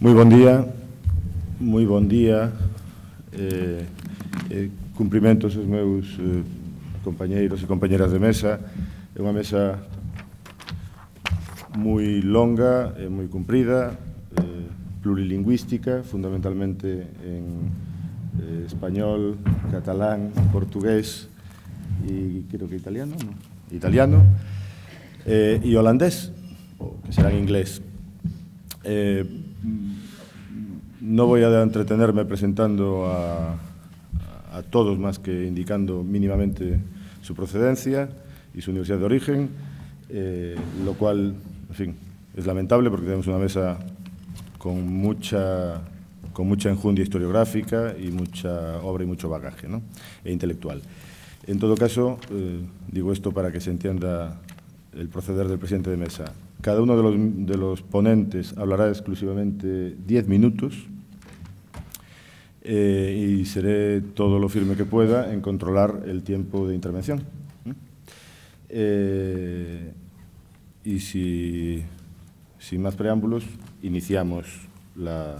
Moi bon día, moi bon día, eh, eh, cumprimentos aos meus eh, compañeiros e compañeras de mesa, é unha mesa moi longa e eh, moi cumprida, eh, plurilingüística, fundamentalmente en eh, español, catalán, portugués e creo que italiano, no? italiano, eh, e holandés, que serán inglés. Eh, no voy a entretenerme presentando a, todos más que indicando mínimamente su procedencia y su universidad de origen, eh, lo cual, en fin, es lamentable porque tenemos una mesa con mucha, con mucha enjundia historiográfica y mucha obra y mucho bagaje ¿no? e intelectual. En todo caso, eh, digo esto para que se entienda el proceder del presidente de mesa. Cada uno de los, de los ponentes hablará exclusivamente 10 minutos eh, y seré todo lo firme que pueda en controlar el tiempo de intervención. Eh, y si, sin más preámbulos, iniciamos la,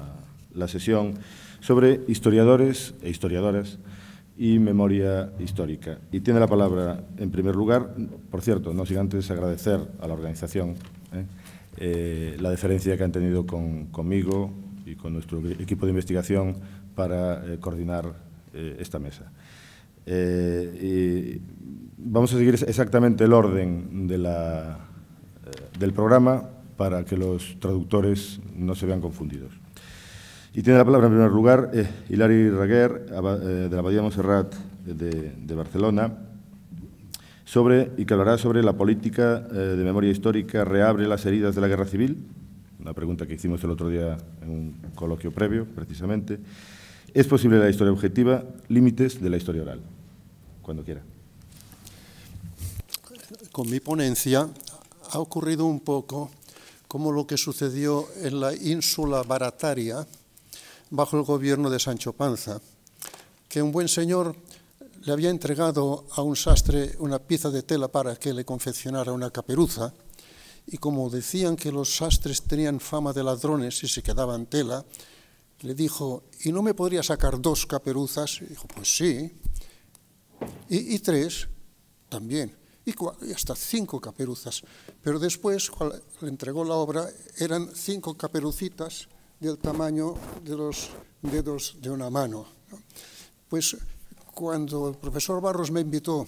la sesión sobre historiadores e historiadoras y memoria histórica. Y tiene la palabra, en primer lugar, por cierto, no sin antes agradecer a la organización ¿eh? Eh, la diferencia que han tenido conmigo y con nuestro equipo de investigación para eh, coordinar esta mesa. vamos a seguir exactamente el orden de la, del programa para que los traductores no se vean confundidos. Y tiene la palabra en primer lugar Hilary Raguer, de la Abadía Montserrat de Barcelona, sobre, y que hablará sobre la política eh, de memoria histórica reabre las heridas de la guerra civil, una pregunta que hicimos el otro día en un coloquio previo, precisamente. ¿Es posible la historia objetiva? Límites de la historia oral. Cuando quiera. Con mi ponencia ha ocurrido un poco como lo que sucedió en la ínsula barataria bajo el gobierno de Sancho Panza, que un buen señor le había entregado a un sastre una pieza de tela para que le confeccionara una caperuza, y como decían que los sastres tenían fama de ladrones y se quedaban tela, le dijo, ¿y no me podría sacar dos caperuzas? Y dijo, pues sí. Y, tres, también. Y, hasta cinco caperuzas. Pero después, cuando le entregó la obra, eran cinco caperucitas del tamaño de los dedos de una mano. Pues cuando el profesor Barros me invitó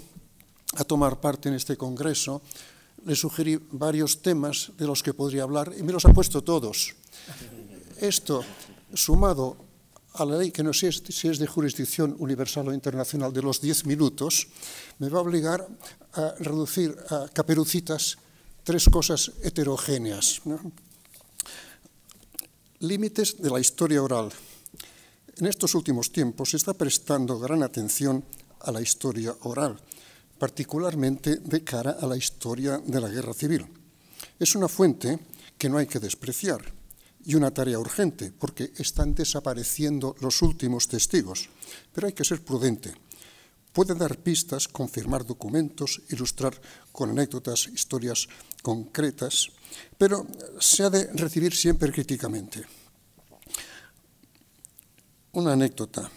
a tomar parte en este congreso, le sugerí varios temas de los que podría hablar y me los ha puesto todos. Esto, sumado a la ley que no sé si es de jurisdicción universal o internacional de los diez minutos, me va a obligar a reducir a caperucitas tres cosas heterogéneas. Límites de la historia oral. En estos últimos tiempos se está prestando gran atención a la historia oral, particularmente de cara a la historia de la guerra civil. Es una fuente que no hay que despreciar y una tarea urgente, porque están desapareciendo los últimos testigos. Pero hay que ser prudente. Puede dar pistas, confirmar documentos, ilustrar con anécdotas, historias concretas, pero se ha de recibir siempre críticamente. Una anécdota.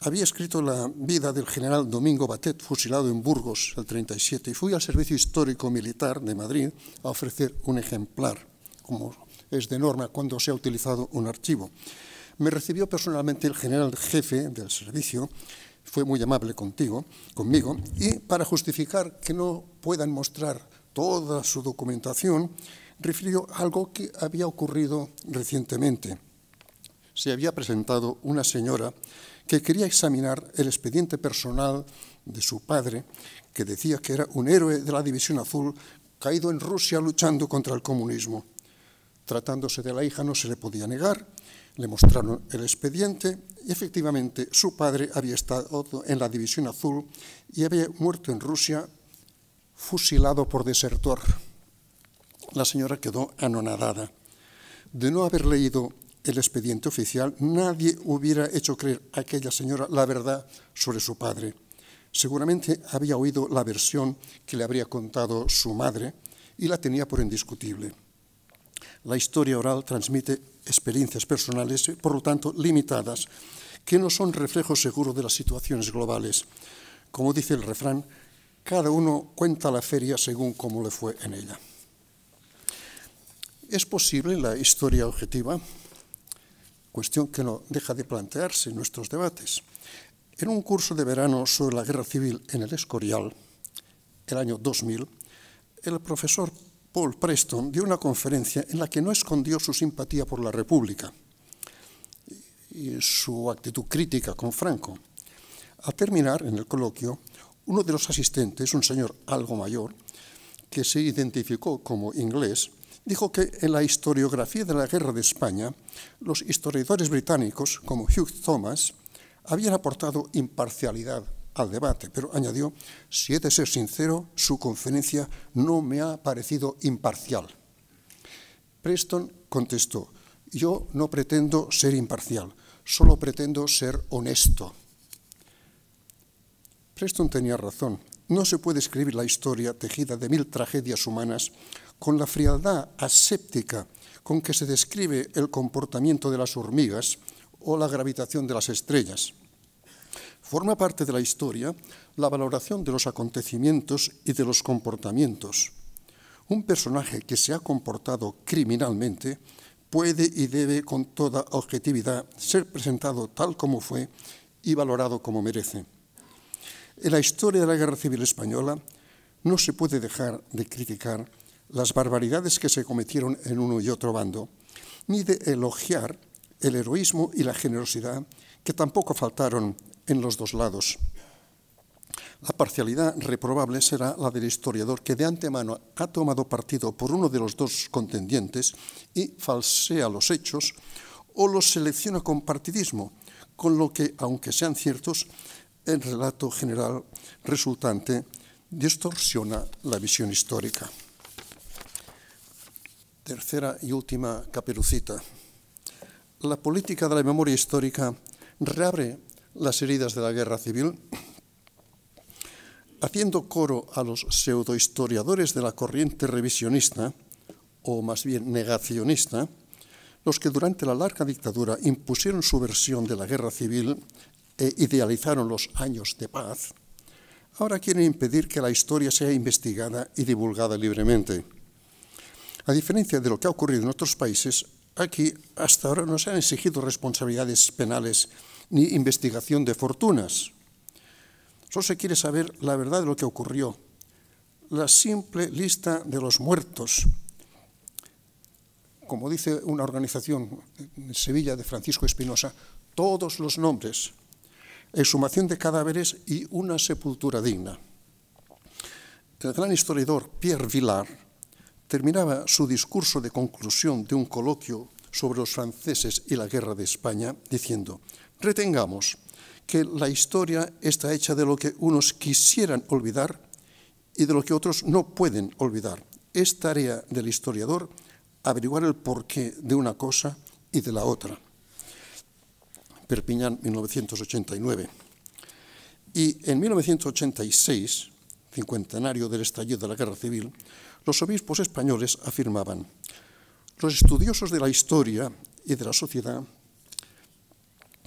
Había escrito la vida del general Domingo Batet, fusilado en Burgos el 37, y fui al Servicio Histórico Militar de Madrid a ofrecer un ejemplar, como es de norma cuando se ha utilizado un archivo. Me recibió personalmente el general jefe del servicio, fue muy amable contigo, conmigo, y para justificar que no puedan mostrar toda su documentación, refirió algo que había ocurrido recientemente se había presentado una señora que quería examinar el expediente personal de su padre, que decía que era un héroe de la División Azul caído en Rusia luchando contra el comunismo. Tratándose de la hija no se le podía negar, le mostraron el expediente y efectivamente su padre había estado en la División Azul y había muerto en Rusia fusilado por desertor. La señora quedó anonadada. De no haber leído el expediente oficial, nadie hubiera hecho creer a aquella señora la verdad sobre su padre. Seguramente había oído la versión que le habría contado su madre y la tenía por indiscutible. La historia oral transmite experiencias personales, por lo tanto, limitadas, que no son reflejos seguros de las situaciones globales. Como dice el refrán, cada uno cuenta la feria según cómo le fue en ella. ¿Es posible la historia objetiva? cuestión que no deja de plantearse en nuestros debates. En un curso de verano sobre la guerra civil en el Escorial, el año 2000, el profesor Paul Preston dio una conferencia en la que no escondió su simpatía por la República y su actitud crítica con Franco. Al terminar en el coloquio, uno de los asistentes, un señor algo mayor, que se identificó como inglés, dijo que en la historiografía de la Guerra de España, los historiadores británicos, como Hugh Thomas, habían aportado imparcialidad al debate, pero añadió, si he de ser sincero, su conferencia no me ha parecido imparcial. Preston contestó, yo no pretendo ser imparcial, solo pretendo ser honesto. Preston tenía razón, no se puede escribir la historia tejida de mil tragedias humanas con la frialdad aséptica con que se describe el comportamiento de las hormigas o la gravitación de las estrellas. Forma parte de la historia la valoración de los acontecimientos y de los comportamientos. Un personaje que se ha comportado criminalmente puede y debe con toda objetividad ser presentado tal como fue y valorado como merece. En la historia de la Guerra Civil Española no se puede dejar de criticar las barbaridades que se cometieron en uno y otro bando, ni de elogiar el heroísmo y la generosidad que tampoco faltaron en los dos lados. La parcialidad reprobable será la del historiador que de antemano ha tomado partido por uno de los dos contendientes y falsea los hechos o los selecciona con partidismo, con lo que, aunque sean ciertos, el relato general resultante distorsiona la visión histórica. Tercera y última caperucita. La política de la memoria histórica reabre las heridas de la guerra civil, haciendo coro a los pseudohistoriadores de la corriente revisionista, o más bien negacionista, los que durante la larga dictadura impusieron su versión de la guerra civil e idealizaron los años de paz, ahora quieren impedir que la historia sea investigada y divulgada libremente. A diferencia de lo que ha ocurrido en otros países, aquí hasta ahora no se han exigido responsabilidades penales ni investigación de fortunas. Solo se quiere saber la verdad de lo que ocurrió, la simple lista de los muertos. Como dice una organización en Sevilla de Francisco Espinosa, todos los nombres, exhumación de cadáveres y una sepultura digna. El gran historiador Pierre Villar terminaba su discurso de conclusión de un coloquio sobre los franceses y la guerra de España diciendo, retengamos que la historia está hecha de lo que unos quisieran olvidar y de lo que otros no pueden olvidar. Es tarea del historiador averiguar el porqué de una cosa y de la otra. Perpiñán, 1989. Y en 1986, cincuentenario del estallido de la Guerra Civil, los obispos españoles afirmaban, los estudiosos de la historia y de la sociedad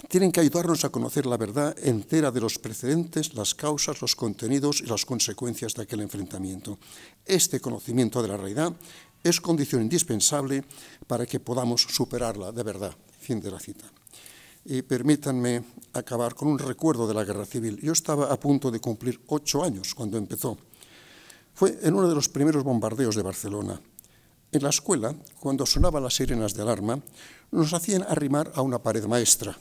tienen que ayudarnos a conocer la verdad entera de los precedentes, las causas, los contenidos y las consecuencias de aquel enfrentamiento. Este conocimiento de la realidad es condición indispensable para que podamos superarla de verdad. Fin de la cita. Y permítanme acabar con un recuerdo de la guerra civil. Yo estaba a punto de cumplir ocho años cuando empezó. Fue en uno de los primeros bombardeos de Barcelona. En la escuela, cuando sonaban las sirenas de alarma, nos hacían arrimar a una pared maestra.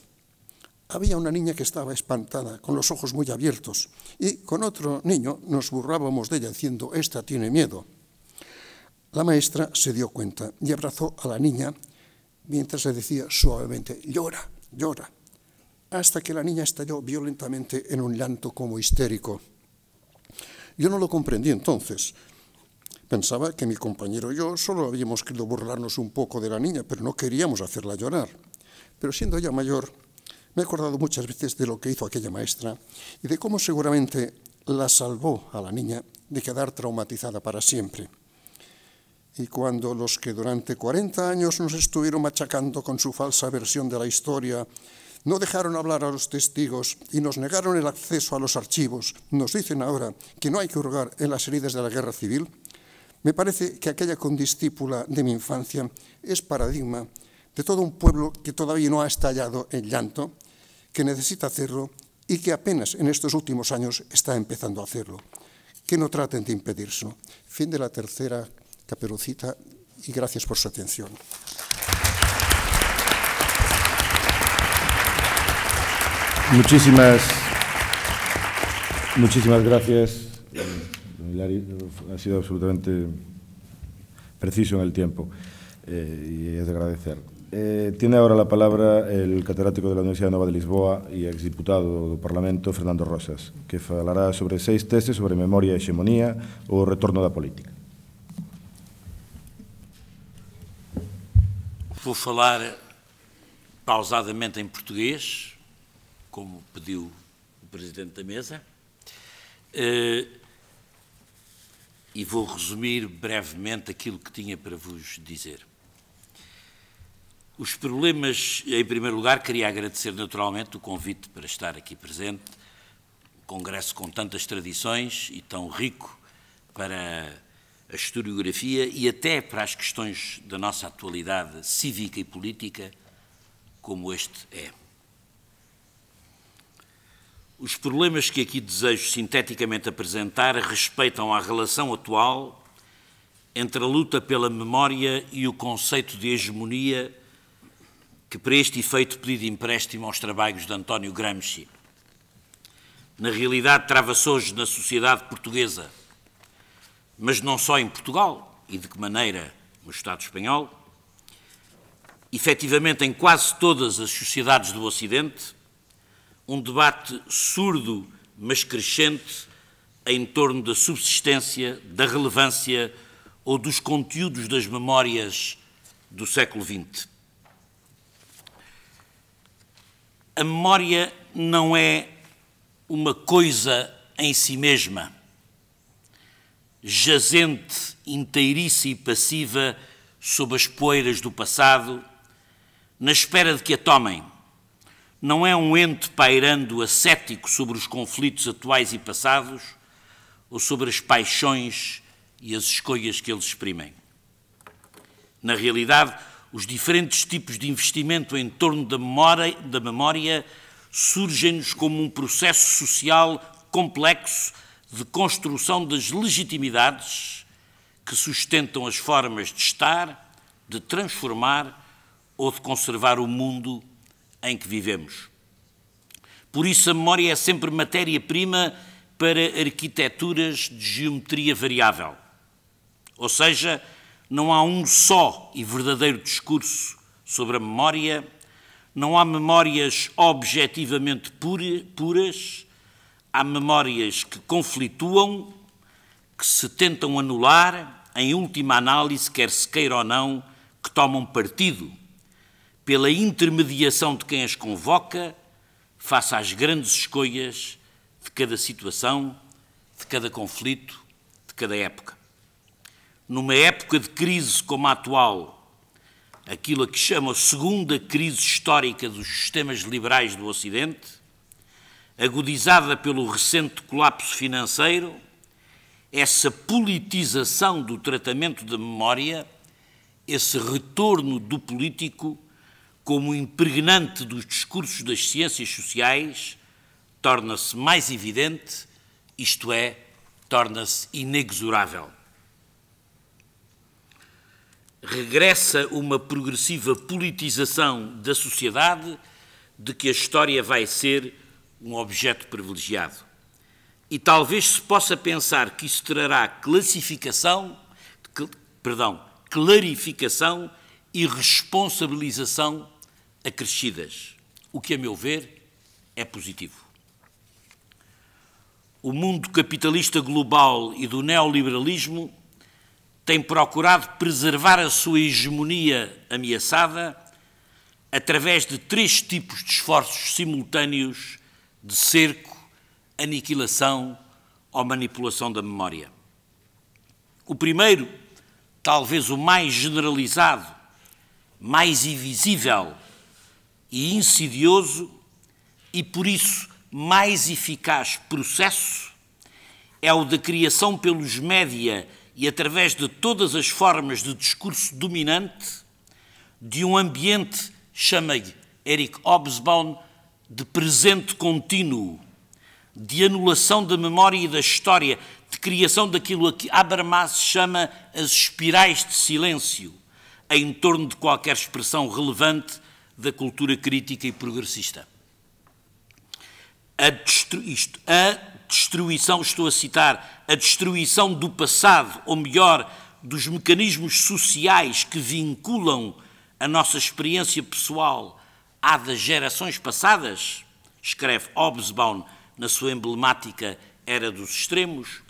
Había una niña que estaba espantada, con los ojos muy abiertos, y con otro niño nos burlábamos de ella diciendo, esta tiene miedo. La maestra se dio cuenta y abrazó a la niña mientras le decía suavemente, llora, llora, hasta que la niña estalló violentamente en un llanto como histérico. Yo no lo comprendí entonces. Pensaba que mi compañero y yo solo habíamos querido burlarnos un poco de la niña, pero no queríamos hacerla llorar. Pero siendo ella mayor, me he acordado muchas veces de lo que hizo aquella maestra y de cómo seguramente la salvó a la niña de quedar traumatizada para siempre. Y cuando los que durante 40 años nos estuvieron machacando con su falsa versión de la historia no dejaron hablar a los testigos y nos negaron el acceso a los archivos. Nos dicen ahora que no hay que hurgar en las heridas de la guerra civil. Me parece que aquella condiscípula de mi infancia es paradigma de todo un pueblo que todavía no ha estallado en llanto, que necesita hacerlo y que apenas en estos últimos años está empezando a hacerlo. Que no traten de impedirlo. Fin de la tercera caperucita y gracias por su atención. Muchísimas, muchísimas gracias. ha sido absolutamente preciso en el tiempo eh, y es de agradecer. Eh, tiene ahora la palabra el catedrático de la Universidad Nova de Lisboa ex exdiputado do Parlamento, Fernando Rosas, que falará sobre seis tesis sobre memoria e hegemonía ou o retorno da política. Vou falar eh, pausadamente em português, como pediu o Presidente da Mesa. Eh, e vou resumir brevemente aquilo que tinha para vos dizer. Os problemas, em primeiro lugar, queria agradecer naturalmente o convite para estar aqui presente, o congresso com tantas tradições e tão rico para a historiografia e até para as questões da nossa atualidade cívica e política, como este é. Os problemas que aqui desejo sinteticamente apresentar respeitam à relação atual entre a luta pela memória e o conceito de hegemonia que para este efeito pedido empréstimo aos trabalhos de António Gramsci. Na realidade, trava-se hoje na sociedade portuguesa, mas não só em Portugal, e de que maneira no Estado espanhol, efetivamente em quase todas as sociedades do Ocidente, um debate surdo, mas crescente, em torno da subsistência, da relevância ou dos conteúdos das memórias do século XX. A memória não é uma coisa em si mesma, jazente, inteiriça e passiva sob as poeiras do passado, na espera de que a tomem não é um ente pairando ascético sobre os conflitos atuais e passados ou sobre as paixões e as escolhas que eles exprimem. Na realidade, os diferentes tipos de investimento em torno da memória, da memória surgem-nos como um processo social complexo de construção das legitimidades que sustentam as formas de estar, de transformar ou de conservar o mundo em que vivemos. Por isso, a memória é sempre matéria-prima para arquiteturas de geometria variável. Ou seja, não há um só e verdadeiro discurso sobre a memória, não há memórias objetivamente puras, há memórias que conflituam, que se tentam anular, em última análise, quer se queira ou não, que tomam partido pela intermediação de quem as convoca, face às grandes escolhas de cada situação, de cada conflito, de cada época. Numa época de crise como a atual, aquilo a que chama a segunda crise histórica dos sistemas liberais do Ocidente, agudizada pelo recente colapso financeiro, essa politização do tratamento da memória, esse retorno do político como impregnante dos discursos das ciências sociais, torna-se mais evidente, isto é, torna-se inexorável. Regressa uma progressiva politização da sociedade de que a história vai ser um objeto privilegiado. E talvez se possa pensar que isso trará classificação, cl, perdão, clarificação e responsabilização acrescidas, o que, a meu ver, é positivo. O mundo capitalista global e do neoliberalismo tem procurado preservar a sua hegemonia ameaçada através de três tipos de esforços simultâneos de cerco, aniquilação ou manipulação da memória. O primeiro, talvez o mais generalizado, mais invisível e insidioso e por isso mais eficaz processo é o da criação pelos média e através de todas as formas de discurso dominante de um ambiente, chamei Eric Hobsbawm, de presente contínuo, de anulação da memória e da história, de criação daquilo a que Habermas chama as espirais de silêncio, em torno de qualquer expressão relevante da cultura crítica e progressista. A destru, isto, a destruição, estou a citar, a destruição do passado, ou melhor, dos mecanismos sociais que vinculam a nossa experiência pessoal à das gerações passadas, escreve Hobsbawm na sua emblemática Era dos Extremos,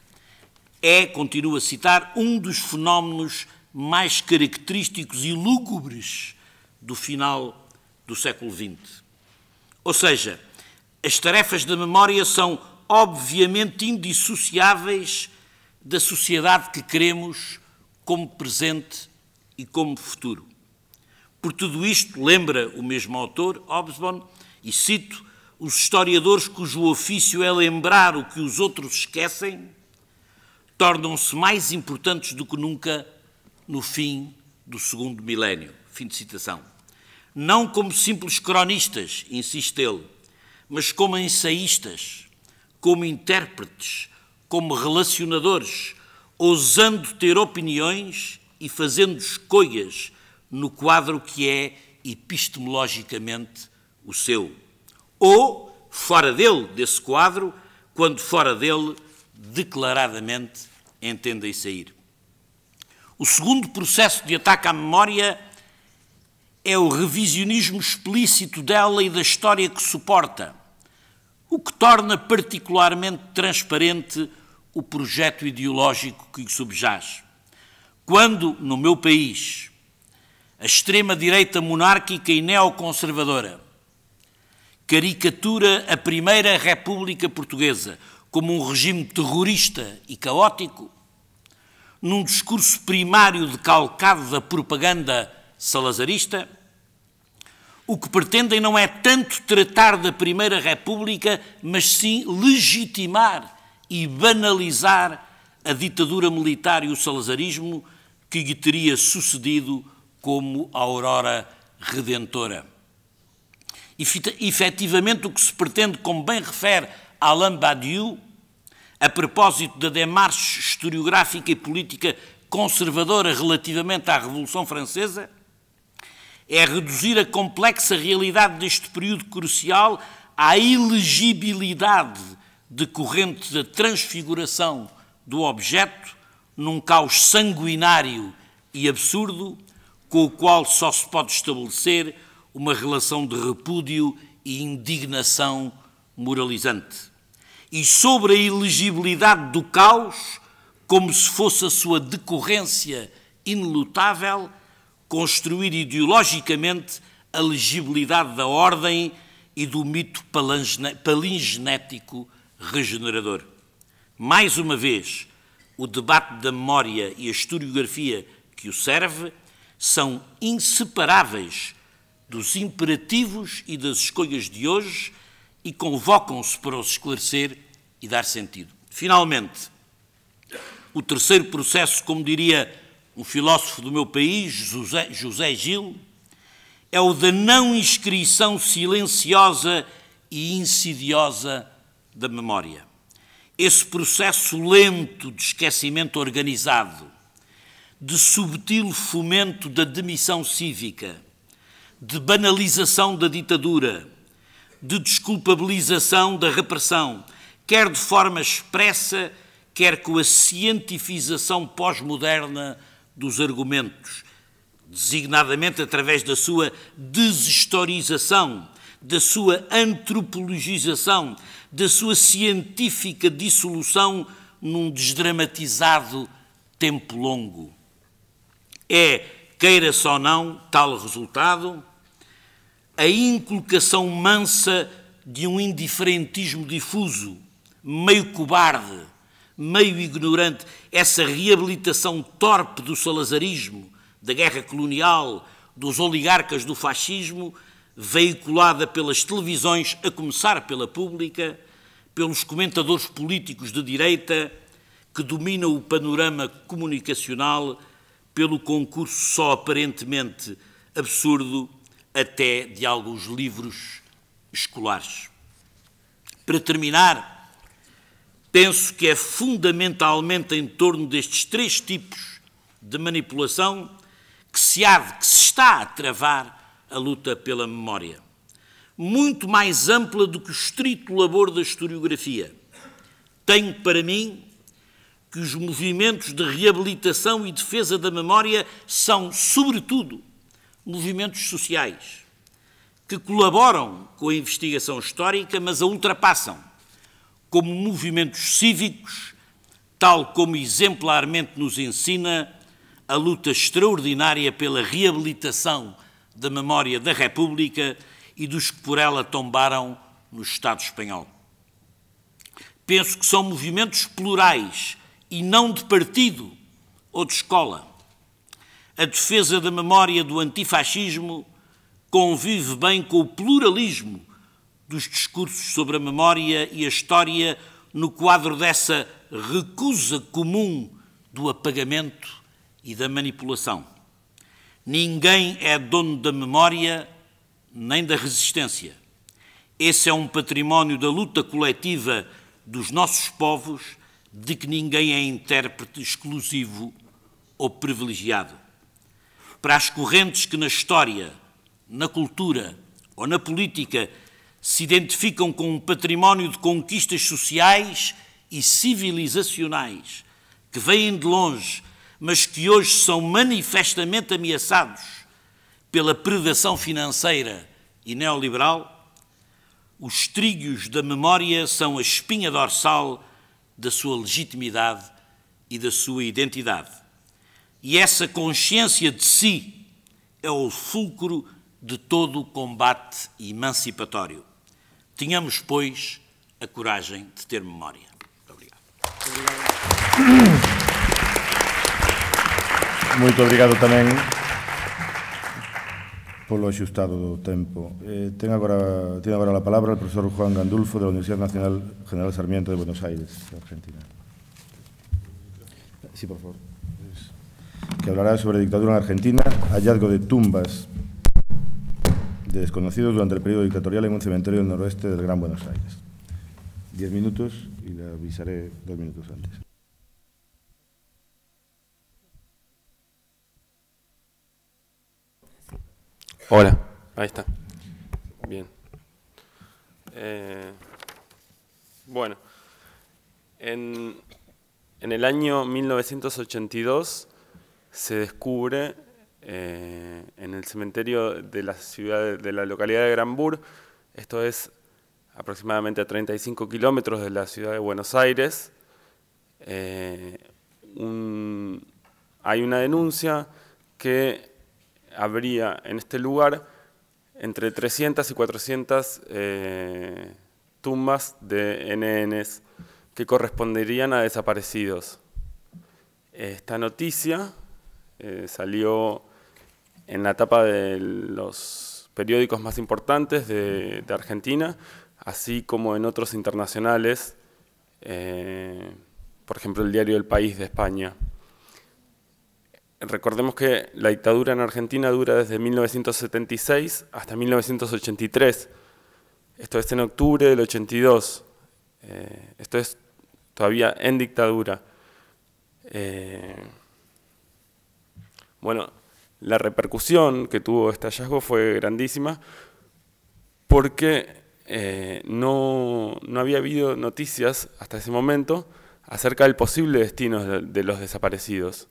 é, continuo a citar, um dos fenómenos mais característicos e lúgubres do final do século XX. Ou seja, as tarefas da memória são obviamente indissociáveis da sociedade que queremos como presente e como futuro. Por tudo isto, lembra o mesmo autor, Hobsbawm, e cito, os historiadores cujo ofício é lembrar o que os outros esquecem tornam-se mais importantes do que nunca no fim do segundo milénio. Fim de citação não como simples cronistas, insiste ele, mas como ensaístas, como intérpretes, como relacionadores, ousando ter opiniões e fazendo escolhas no quadro que é epistemologicamente o seu. Ou, fora dele, desse quadro, quando fora dele, declaradamente entendem sair. O segundo processo de ataque à memória é o revisionismo explícito dela e da história que suporta, o que torna particularmente transparente o projeto ideológico que subjaz. Quando, no meu país, a extrema-direita monárquica e neoconservadora caricatura a Primeira República Portuguesa como um regime terrorista e caótico, num discurso primário decalcado da propaganda salazarista, o que pretendem não é tanto tratar da Primeira República, mas sim legitimar e banalizar a ditadura militar e o salazarismo que lhe teria sucedido como a aurora redentora. E, efetivamente, o que se pretende, como bem refere Alain Badiou, a propósito da demarche historiográfica e política conservadora relativamente à Revolução Francesa, é reduzir a complexa realidade deste período crucial à ilegibilidade decorrente da transfiguração do objeto num caos sanguinário e absurdo com o qual só se pode estabelecer uma relação de repúdio e indignação moralizante. E sobre a ilegibilidade do caos, como se fosse a sua decorrência inelutável, construir ideologicamente a legibilidade da ordem e do mito palingenético regenerador. Mais uma vez, o debate da memória e a historiografia que o serve são inseparáveis dos imperativos e das escolhas de hoje e convocam-se para os esclarecer e dar sentido. Finalmente, o terceiro processo, como diria o filósofo do meu país, José, José Gil, é o da não inscrição silenciosa e insidiosa da memória. Esse processo lento de esquecimento organizado, de subtil fomento da demissão cívica, de banalização da ditadura, de desculpabilização da repressão, quer de forma expressa, quer com a cientificação pós-moderna dos argumentos, designadamente através da sua deshistorização, da sua antropologização, da sua científica dissolução num desdramatizado tempo longo. É, queira-se ou não, tal resultado, a inculcação mansa de um indiferentismo difuso, meio cobarde, meio ignorante, essa reabilitação torpe do salazarismo, da guerra colonial, dos oligarcas do fascismo, veiculada pelas televisões, a começar pela pública, pelos comentadores políticos de direita, que dominam o panorama comunicacional pelo concurso só aparentemente absurdo até de alguns livros escolares. Para terminar, penso que é fundamentalmente em torno destes três tipos de manipulação que se há, que se está a travar a luta pela memória, muito mais ampla do que o estrito labor da historiografia. Tenho para mim que os movimentos de reabilitação e defesa da memória são, sobretudo, movimentos sociais, que colaboram com a investigação histórica, mas a ultrapassam como movimentos cívicos, tal como exemplarmente nos ensina a luta extraordinária pela reabilitação da memória da República e dos que por ela tombaram no Estado espanhol. Penso que são movimentos plurais e não de partido ou de escola. A defesa da memória do antifascismo convive bem com o pluralismo dos discursos sobre a memória e a história no quadro dessa recusa comum do apagamento e da manipulação. Ninguém é dono da memória nem da resistência. Esse é um património da luta coletiva dos nossos povos, de que ninguém é intérprete exclusivo ou privilegiado. Para as correntes que na história, na cultura ou na política se identificam com um património de conquistas sociais e civilizacionais que vêm de longe, mas que hoje são manifestamente ameaçados pela predação financeira e neoliberal, os trilhos da memória são a espinha dorsal da sua legitimidade e da sua identidade. E essa consciência de si é o fulcro de todo o combate emancipatório. Teníamos, pues, la coragem de tener memoria. Muito obrigado. Muito obrigado também polo ajustado do tempo. Eh, la agora, palabra el profesor Juan Gandulfo la Universidad Nacional General Sarmiento de Buenos Aires, Argentina. Sí, por favor. Que hablará sobre dictadura en Argentina, hallazgo de tumbas desconocidos durante el periodo dictatorial en un cementerio del noroeste del Gran Buenos Aires. Diez minutos y le avisaré dos minutos antes. Hola, ahí está. Bien. Eh, bueno, en, en el año 1982 se descubre eh, en el cementerio de la ciudad de la localidad de Granbur. Esto es aproximadamente a 35 kilómetros de la ciudad de Buenos Aires. Eh, hay una denuncia que habría en este lugar entre 300 y 400 eh, tumbas de NNs que corresponderían a desaparecidos. Esta noticia salió en la etapa de los periódicos más importantes de, Argentina, así como en otros internacionales, eh, por ejemplo el diario El País de España. Recordemos que la dictadura en Argentina dura desde 1976 hasta 1983, esto es en octubre del 82, eh, esto es todavía en dictadura. Eh, bueno, la repercusión que tuvo este hallazgo fue grandísima porque eh, no, había habido noticias hasta ese momento acerca del posible destino de, los desaparecidos.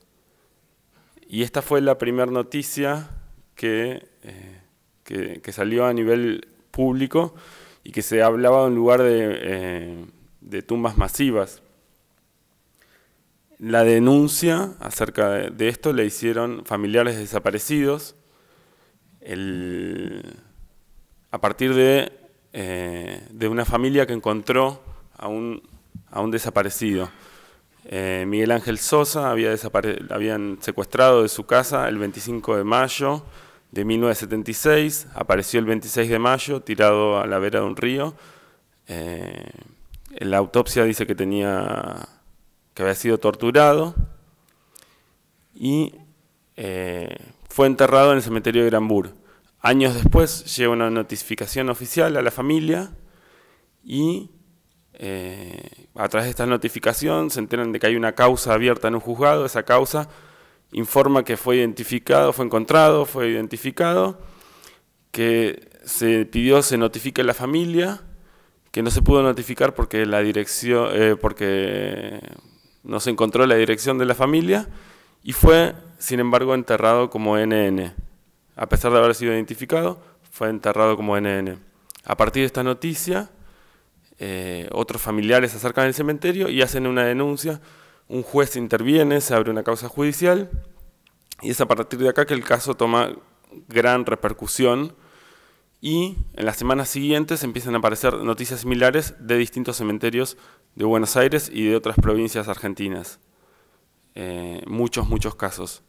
Y esta fue la primera noticia eh, que, salió a nivel público y que se hablaba en lugar de, eh, de tumbas masivas. La denuncia acerca de, esto le hicieron familiares desaparecidos. a partir de, eh, de, una familia que encontró a un, a un desaparecido. Eh, Miguel Ángel Sosa había habían secuestrado de su casa el 25 de mayo de 1976, apareció el 26 de mayo tirado a la vera de un río. Eh, la autopsia dice que tenía que había sido torturado y eh, fue enterrado en el cementerio de Granbur. Años después llega una notificación oficial a la familia y eh, a través de esta notificación se enteran de que hay una causa abierta en un juzgado. Esa causa informa que fue identificado, fue encontrado, fue identificado, que se pidió se notifique a la familia, que no se pudo notificar porque la dirección, eh, porque no se encontró la dirección de la familia y fue, sin embargo, enterrado como NN. A pesar de haber sido identificado, fue enterrado como NN. A partir de esta noticia, eh, otros familiares se acercan al cementerio y hacen una denuncia. Un juez interviene, se abre una causa judicial y es a partir de acá que el caso toma gran repercusión y en las semanas siguientes empiezan a aparecer noticias similares de distintos cementerios de Buenos Aires y de otras provincias argentinas. Eh, muchos, muchos casos.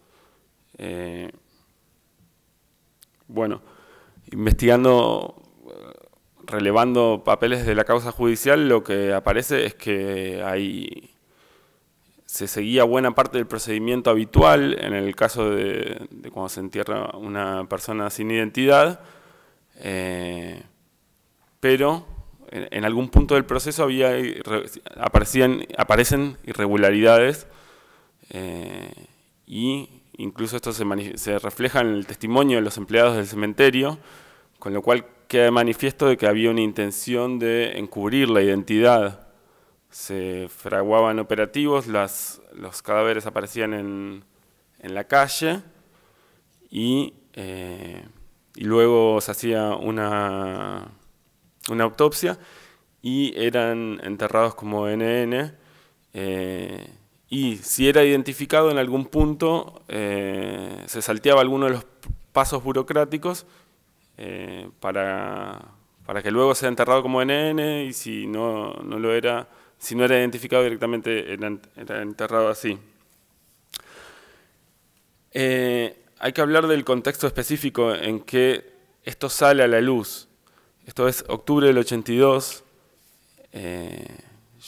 Eh, bueno, investigando, eh, relevando papeles de la causa judicial, lo que aparece es que hay, se seguía buena parte del procedimiento habitual en el caso de, cuando se entierra una persona sin identidad, pero en algún punto del proceso había, eh, aparecían, aparecen irregularidades eh, y incluso esto se, refleja en el testimonio de los empleados del cementerio, con lo cual queda manifiesto de que había una intención de encubrir la identidad. Se fraguaban operativos, las, los cadáveres aparecían en, la calle eh, y luego se hacía una una autopsia y eran enterrados como NN. Eh, y si era identificado en algún punto, eh, se salteaba alguno de los pasos burocráticos eh, para, que luego sea enterrado como NN y si no, lo era, si no era identificado directamente era enterrado así. hay que hablar del contexto específico en que esto sale a la luz. Esto es octubre del 82. Eh,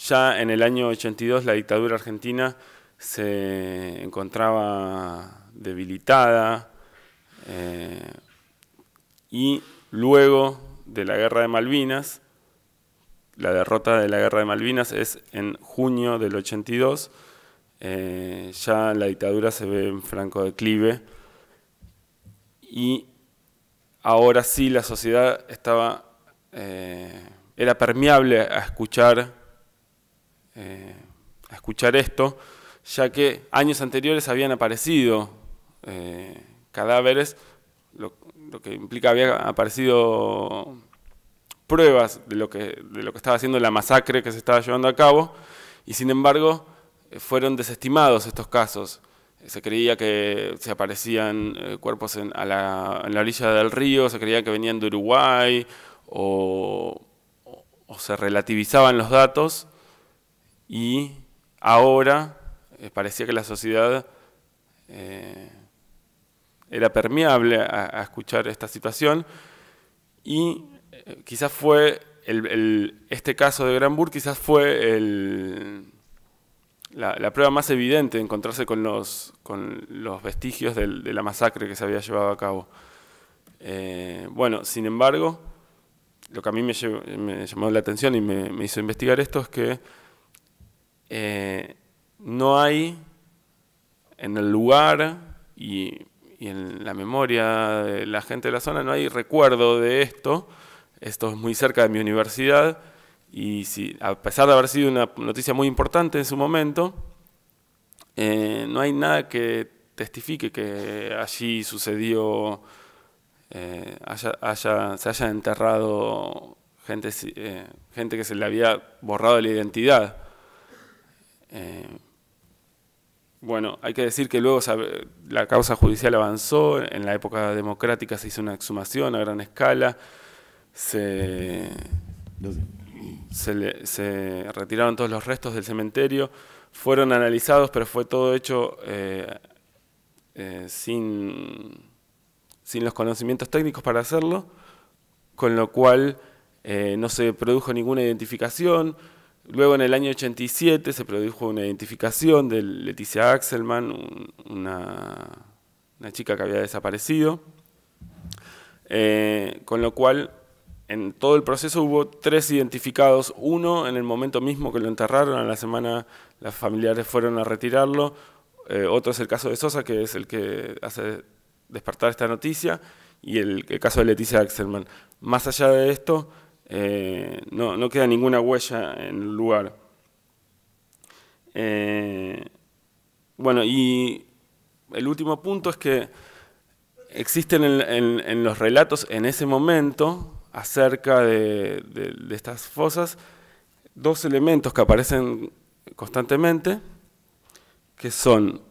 ya en el año 82 la dictadura argentina se encontraba debilitada eh, y luego de la guerra de Malvinas, la derrota de la guerra de Malvinas es en junio del 82, eh, ya la dictadura se ve en franco declive y ahora sí la sociedad estaba eh, era permeable a escuchar, eh, a escuchar esto, ya que años anteriores habían aparecido eh, cadáveres, lo, que implica había aparecido pruebas de lo, que, de lo que estaba haciendo la masacre que se estaba llevando a cabo, y sin embargo fueron desestimados estos casos se creía que se aparecían cuerpos en, la, en, la, orilla del río, se creía que venían de Uruguay, o, se relativizaban los datos y ahora eh, parecía que la sociedad eh, era permeable a, escuchar esta situación y eh, quizás fue este caso de Granburg quizás fue la, prueba más evidente de encontrarse con los, con los vestigios de la masacre que se había llevado a cabo. bueno, sin embargo, lo que a mí me, llamó la atención y me, hizo investigar esto es que eh, no hay en el lugar y, en la memoria de la gente de la zona, no hay recuerdo de esto. Esto es muy cerca de mi universidad y a pesar de haber sido una noticia muy importante en su momento, eh, no hay nada que testifique que allí sucedió eh, haya, se haya enterrado gente, eh, gente que se le había borrado la identidad. Eh, bueno, hay que decir que luego la causa judicial avanzó, en la época democrática se hizo una exhumación a gran escala, se retiraron todos los restos del cementerio, fueron analizados, pero fue todo hecho sin sin los conocimientos técnicos para hacerlo, con lo cual eh, no se produjo ninguna identificación. Luego en el año 87 se produjo una identificación de Leticia Axelman, una, chica que había desaparecido, eh, con lo cual en todo el proceso hubo tres identificados, uno en el momento mismo que lo enterraron, a la semana las familiares fueron a retirarlo, eh, otro es el caso de Sosa, que es el que hace despertar esta noticia y el, caso de Leticia Axelman. Más allá de esto, eh, no, queda ninguna huella en el lugar. Eh, bueno, y el último punto es que existen en, los relatos en ese momento acerca de, de estas fosas dos elementos que aparecen constantemente, que son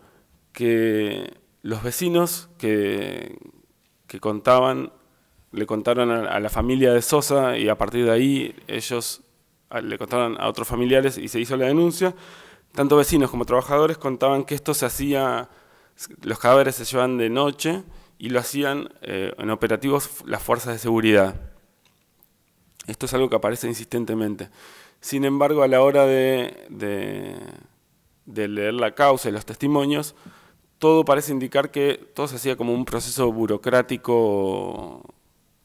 que los vecinos que, que contaban, le contaron a, la familia de Sosa y a partir de ahí ellos le contaron a otros familiares y se hizo la denuncia. Tanto vecinos como trabajadores contaban que esto se hacía, los cadáveres se llevaban de noche y lo hacían eh, en operativos las fuerzas de seguridad. Esto es algo que aparece insistentemente. Sin embargo, a la hora de, de leer la causa y los testimonios, todo parece indicar que todo se hacía como un proceso burocrático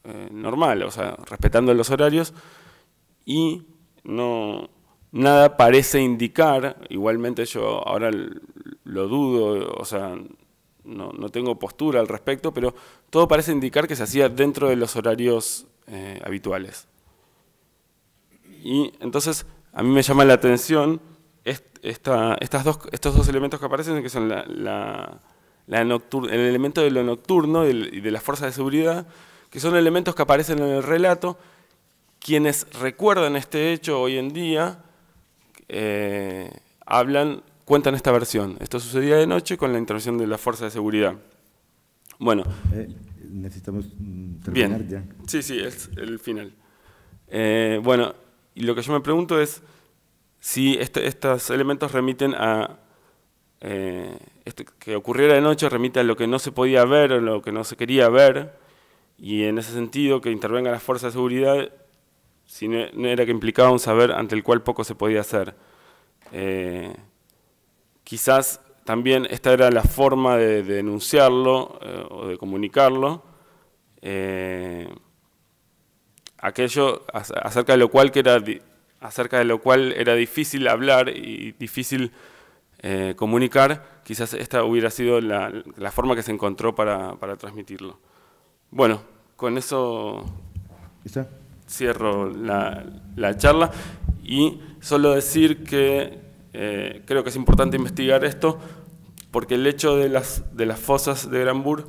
eh, normal, o sea, respetando los horarios y no nada parece indicar, igualmente yo ahora lo dudo, o sea, no, tengo postura al respecto, pero todo parece indicar que se hacía dentro de los horarios eh, habituales. Y entonces a mí me llama la atención estas estos dos elementos que aparecen, que son la, la, el elemento de lo nocturno y de la fuerza de seguridad, que son elementos que aparecen en el relato. Quienes recuerdan este hecho hoy en día, eh, hablan, cuentan esta versión. Esto sucedía de noche con la intervención de la fuerza de seguridad. Bueno. Eh, necesitamos mm, terminar ya. Sí, sí, es el final. Eh, bueno, y lo que yo me pregunto es, si este, estos elementos remiten a... Eh, este, que ocurriera de noche remite a lo que no se podía ver o lo que no se quería ver, y en ese sentido que intervengan las fuerzas de seguridad, si no, era que implicaba un saber ante el cual poco se podía hacer. Eh, quizás también esta era la forma de, denunciarlo eh, o de comunicarlo, aquello acerca de lo cual que era acerca de lo cual era difícil hablar y difícil eh, comunicar, quizás esta hubiera sido la, forma que se encontró para, transmitirlo. Bueno, con eso cierro la, charla y solo decir que eh, creo que es importante investigar esto porque el hecho de las, de las fosas de Granbur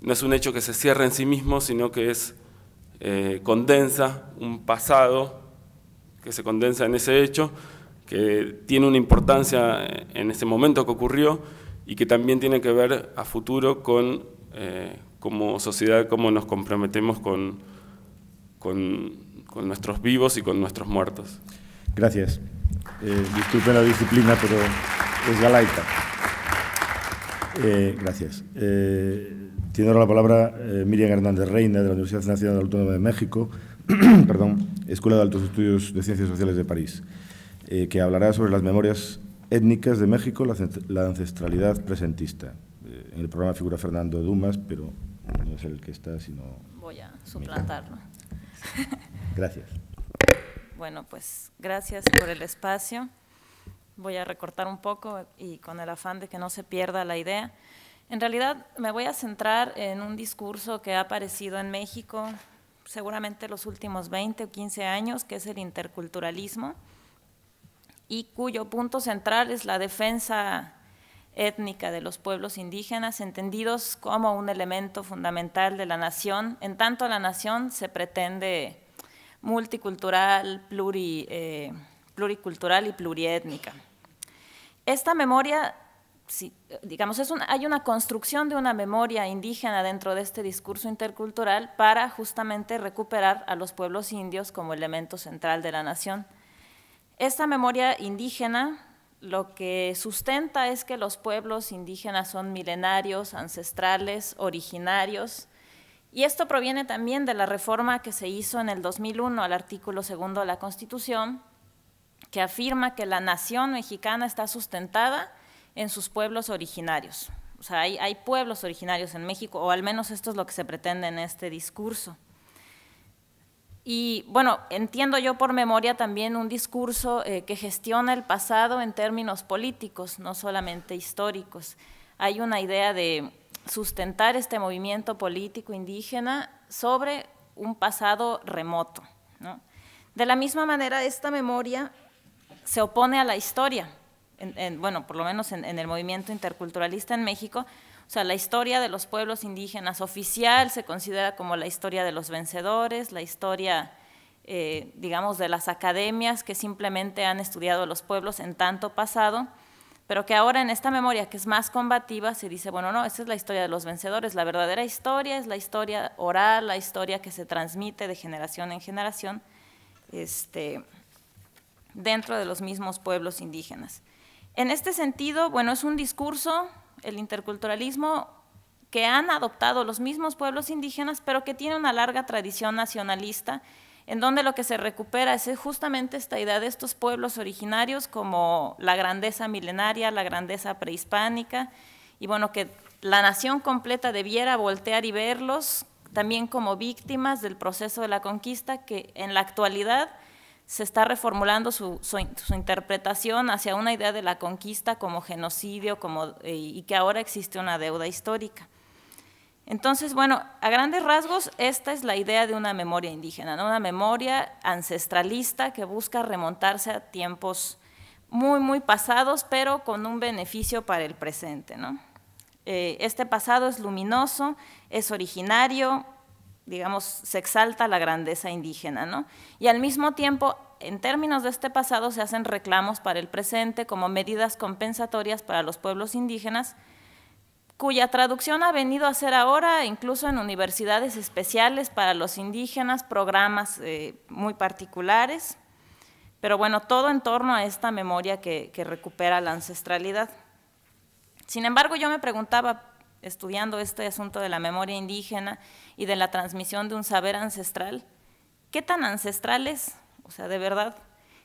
no es un hecho que se cierre en sí mismo, sino que es eh, condensa un pasado que se condensa en ese hecho, que tiene una importancia en ese momento que ocurrió y que también tiene que ver a futuro con eh, como sociedad, cómo nos comprometemos con, con, nuestros vivos y con nuestros muertos. Gracias. Eh, la disciplina, pero es galaita. Eh, gracias. Eh, tiene ahora la palabra Miriam Hernández Reina, de la Universidad Nacional Autónoma de México. perdón, Escuela de Altos Estudios de Ciencias Sociales de París, eh, que hablará sobre las memorias étnicas de México, la, ancestralidad presentista. Eh, en el programa figura Fernando Dumas, pero no es el que está, sino... Voy a suplantarlo. Gracias. Bueno, pues gracias por el espacio. Voy a recortar un poco y con el afán de que no se pierda la idea. En realidad me voy a centrar en un discurso que ha aparecido en México seguramente los últimos 20 o 15 años, que es el interculturalismo, y cuyo punto central es la defensa étnica de los pueblos indígenas, entendidos como un elemento fundamental de la nación, en tanto la nación se pretende multicultural, eh, pluricultural y pluriétnica. Esta memoria digamos, hay una construcción de una memoria indígena dentro de este discurso intercultural para justamente recuperar a los pueblos indios como elemento central de la nación. Esta memoria indígena lo que sustenta es que los pueblos indígenas son milenarios, ancestrales, originarios, y esto proviene también de la reforma que se hizo en el 2001 al artículo segundo de la Constitución, que afirma que la nación mexicana está sustentada en sus pueblos originarios. O sea, hay, pueblos originarios en México, o al menos esto es lo que se pretende en este discurso. Y bueno, entiendo yo por memoria también un discurso eh, que gestiona el pasado en términos políticos, no solamente históricos. Hay una idea de sustentar este movimiento político indígena sobre un pasado remoto. ¿no? De la misma manera, esta memoria se opone a la historia, en, bueno, por lo menos en, el movimiento interculturalista en México, o sea, la historia de los pueblos indígenas oficial se considera como la historia de los vencedores, la historia, eh, digamos, de las academias que simplemente han estudiado los pueblos en tanto pasado, pero que ahora en esta memoria que es más combativa se dice, bueno, no, esa es la historia de los vencedores, la verdadera historia es la historia oral, la historia que se transmite de generación en generación este, dentro de los mismos pueblos indígenas. En este sentido, bueno, es un discurso, el interculturalismo, que han adoptado los mismos pueblos indígenas, pero que tiene una larga tradición nacionalista, en donde lo que se recupera es justamente esta idea de estos pueblos originarios como la grandeza milenaria, la grandeza prehispánica, y bueno, que la nación completa debiera voltear y verlos también como víctimas del proceso de la conquista, que en la actualidad se está reformulando su, interpretación hacia una idea de la conquista como genocidio como, eh, y que ahora existe una deuda histórica. Entonces, bueno, a grandes rasgos, esta es la idea de una memoria indígena, ¿no? una memoria ancestralista que busca remontarse a tiempos muy, muy pasados, pero con un beneficio para el presente. ¿no? Eh, este pasado es luminoso, es originario, digamos, se exalta la grandeza indígena, ¿no? Y al mismo tiempo, en términos de este pasado, se hacen reclamos para el presente como medidas compensatorias para los pueblos indígenas, cuya traducción ha venido a ser ahora incluso en universidades especiales para los indígenas, programas eh, muy particulares, pero bueno, todo en torno a esta memoria que, que recupera la ancestralidad. Sin embargo, yo me preguntaba, estudiando este asunto de la memoria indígena y de la transmisión de un saber ancestral, ¿qué tan ancestrales, o sea, de verdad,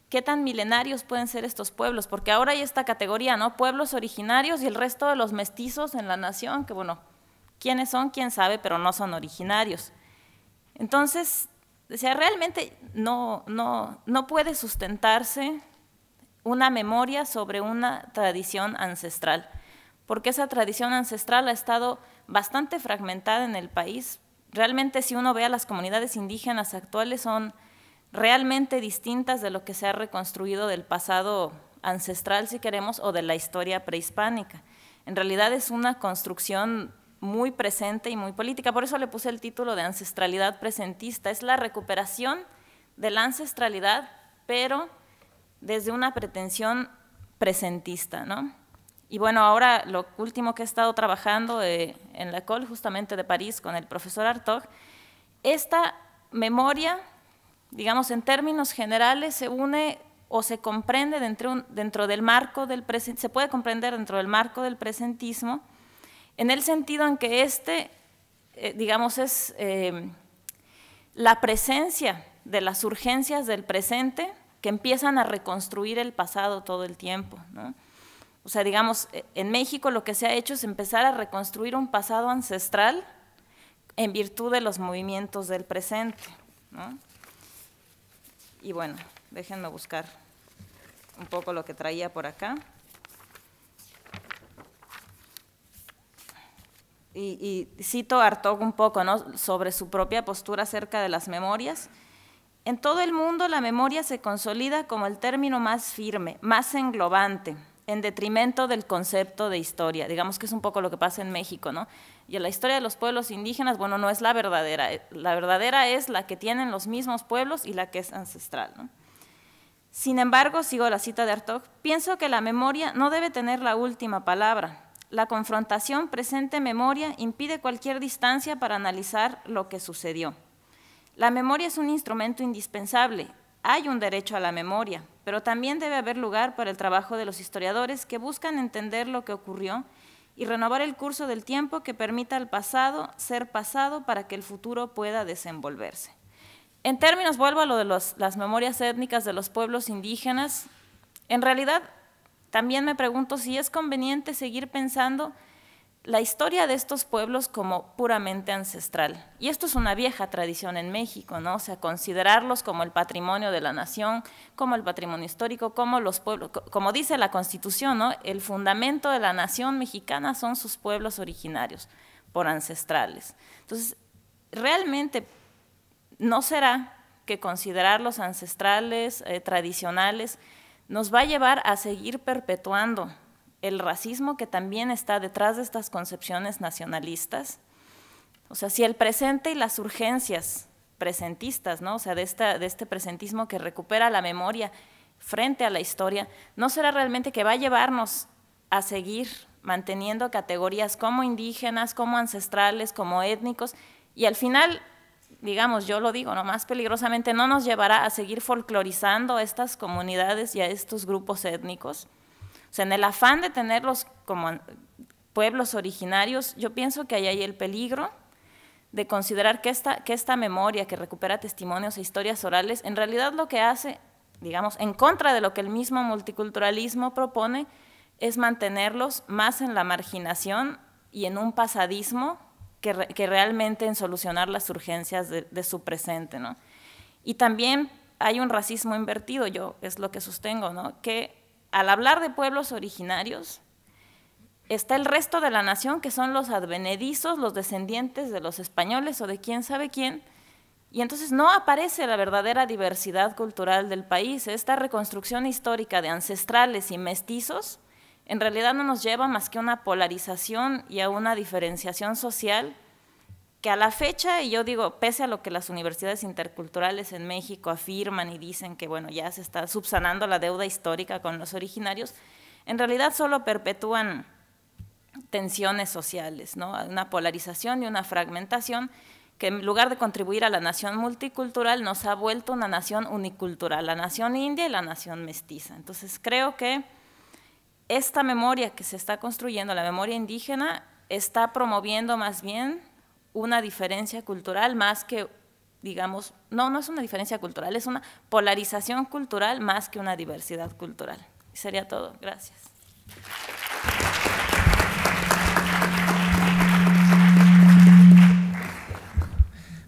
qué tan milenarios pueden ser estos pueblos? Porque ahora hay esta categoría, ¿no? Pueblos originarios y el resto de los mestizos en la nación, que bueno, quiénes son, quién sabe, pero no son originarios. Entonces, o sea, realmente no, no puede sustentarse una memoria sobre una tradición ancestral porque esa tradición ancestral ha estado bastante fragmentada en el país. Realmente si uno ve a las comunidades indígenas actuales son realmente distintas de lo que se ha reconstruido del pasado ancestral, si queremos, o de la historia prehispánica. En realidad es una construcción muy presente y muy política. Por eso le puse el título de ancestralidad presentista. Es la recuperación de la ancestralidad, pero desde una pretensión presentista, ¿no? Y bueno, ahora lo último que he estado trabajando eh, en la COL, justamente de París, con el profesor Artaud, esta memoria, digamos en términos generales, se une o se comprende dentro, del marco del se puede comprender dentro del marco del presentismo, en el sentido en que este, eh, digamos, es em, la presencia de las urgencias del presente que empiezan a reconstruir el pasado todo el tiempo. ¿no? O sea, digamos, e, en México lo que se ha hecho es empezar a reconstruir un pasado ancestral en virtud de los movimientos del presente. Y bueno, déjenme buscar un poco lo que traía por acá. Y, cito a un poco ¿no? sobre su propia postura acerca de las memorias. En todo el mundo la memoria se consolida como el término más firme, más englobante en detrimento del concepto de historia. Digamos que es un poco lo que pasa en México, ¿no? Y la historia de los pueblos indígenas, bueno, no es la verdadera. Eh, la verdadera es la que tienen los mismos pueblos y la que es ancestral, ¿no? Sin embargo, sigo la cita de Artaud, pienso que la memoria no debe tener la última palabra. La confrontación presente memoria impide cualquier distancia para analizar lo que sucedió. La memoria es un instrumento indispensable, hay un derecho a la memoria, pero también debe haber lugar para el trabajo de los historiadores que buscan entender lo que ocurrió y renovar el curso del tiempo que permita al pasado ser pasado para que el futuro pueda desenvolverse. En términos, vuelvo a lo de las memorias étnicas de los pueblos indígenas, en realidad también me pregunto si es conveniente seguir pensando la historia de estos pueblos como puramente ancestral. Y esto es una vieja tradición en México, ¿no? O sea, considerarlos como el patrimonio de la nación, como el patrimonio histórico, como los pueblos, como dice la Constitución, ¿no? El fundamento de la nación mexicana son sus pueblos originarios, por ancestrales. Entonces, realmente no será que considerarlos ancestrales, eh, tradicionales, nos va a llevar a seguir perpetuando el racismo que también está detrás de estas concepciones nacionalistas. O sea, si el presente y las urgencias presentistas, ¿no? o sea, de, de este presentismo que recupera la memoria frente a la historia, no será realmente que va a llevarnos a seguir manteniendo categorías como indígenas, como ancestrales, como étnicos, y al final, digamos, yo lo digo, ¿no? más peligrosamente no nos llevará a seguir folclorizando a estas comunidades y a estos grupos étnicos, sea, en el afán de tenerlos como pueblos originarios, yo pienso que ahí hay el peligro de considerar que esta, que esta memoria que recupera testimonios e historias orales, en realidad lo que hace, digamos, en contra de lo que el mismo multiculturalismo propone, es mantenerlos más en la marginación y en un pasadismo que, que realmente en solucionar las urgencias de, de su presente. ¿no? Y también hay un racismo invertido, yo es lo que sostengo, ¿no? que al hablar de pueblos originarios, está el resto de la nación, que son los advenedizos, los descendientes de los españoles o de quién sabe quién, y entonces no aparece la verdadera diversidad cultural del país. Esta reconstrucción histórica de ancestrales y mestizos en realidad no nos lleva más que a una polarización y a una diferenciación social que a la fecha, y yo digo, pese a lo que las universidades interculturales en México afirman y dicen que bueno, ya se está subsanando la deuda histórica con los originarios, en realidad solo perpetúan tensiones sociales, ¿no? una polarización y una fragmentación que en lugar de contribuir a la nación multicultural nos ha vuelto una nación unicultural, la nación india y la nación mestiza. Entonces creo que esta memoria que se está construyendo, la memoria indígena, está promoviendo más bien una diferencia cultural más que, digamos, no, no es una diferencia cultural, es una polarización cultural más que una diversidad cultural. Y sería todo. Gracias.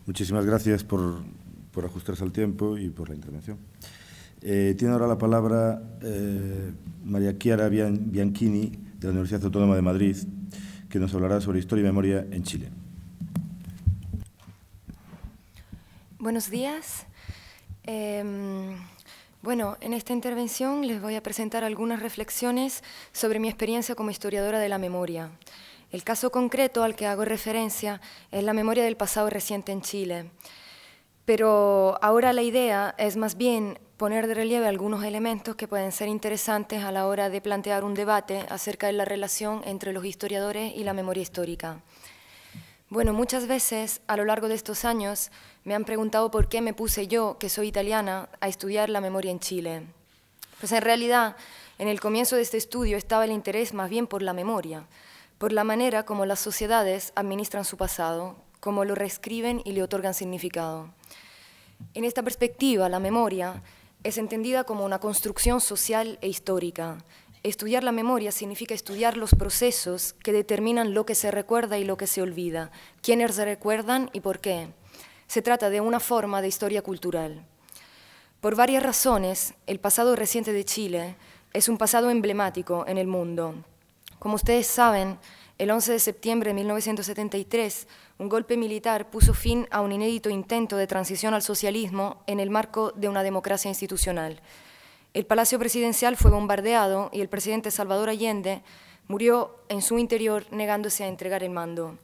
Muchísimas gracias por, ajustarse al tiempo y por la intervención. Eh, tiene ahora la palabra eh, María Chiara Bianchini, de la Universidad Autónoma de Madrid, que nos hablará sobre historia y memoria en Chile. Buenos días. Em, bueno, en esta intervención les voy a presentar algunas reflexiones sobre mi experiencia como historiadora de la memoria. El caso concreto al que hago referencia es la memoria del pasado reciente en Chile. Pero ahora la idea es más bien poner de relieve algunos elementos que pueden ser interesantes a la hora de plantear un debate acerca de la relación entre los historiadores y la memoria histórica. Bueno, muchas veces a lo largo de estos años me han preguntado por qué me puse yo, que soy italiana, a estudiar la memoria en Chile. Pues en realidad, en el comienzo de este estudio estaba el interés más bien por la memoria, por la manera como las sociedades administran su pasado, cómo lo reescriben y le otorgan significado. En esta perspectiva, la memoria es entendida como una construcción social e histórica, Estudiar la memoria significa estudiar los procesos que determinan lo que se recuerda y lo que se olvida, quiénes se recuerdan y por qué. Se trata de una forma de historia cultural. Por varias razones, el pasado reciente de Chile es un pasado emblemático en el mundo. Como ustedes saben, el 11 de septiembre de 1973, un golpe militar puso fin a un inédito intento de transición al socialismo en el marco de una democracia institucional. El Palacio Presidencial fue bombardeado y el presidente Salvador Allende murió en su interior negándose a entregar el mando.